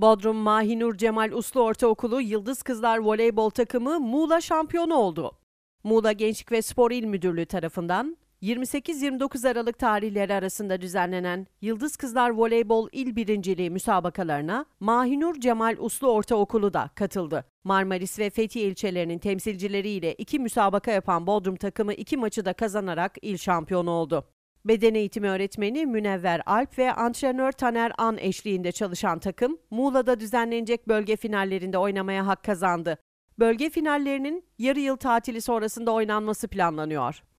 Bodrum Mahinur Cemal Uslu Ortaokulu Yıldız Kızlar Voleybol Takımı Muğla şampiyonu oldu. Muğla Gençlik ve Spor İl Müdürlüğü tarafından 28-29 Aralık tarihleri arasında düzenlenen Yıldız Kızlar Voleybol İl Birinciliği müsabakalarına Mahinur Cemal Uslu Ortaokulu da katıldı. Marmaris ve Fethiye ilçelerinin temsilcileriyle iki müsabaka yapan Bodrum takımı iki maçı da kazanarak il şampiyonu oldu. Beden eğitimi öğretmeni Münevver Alp ve antrenör Taner An eşliğinde çalışan takım Muğla'da düzenlenecek bölge finallerinde oynamaya hak kazandı. Bölge finallerinin yarı yıl tatili sonrasında oynanması planlanıyor.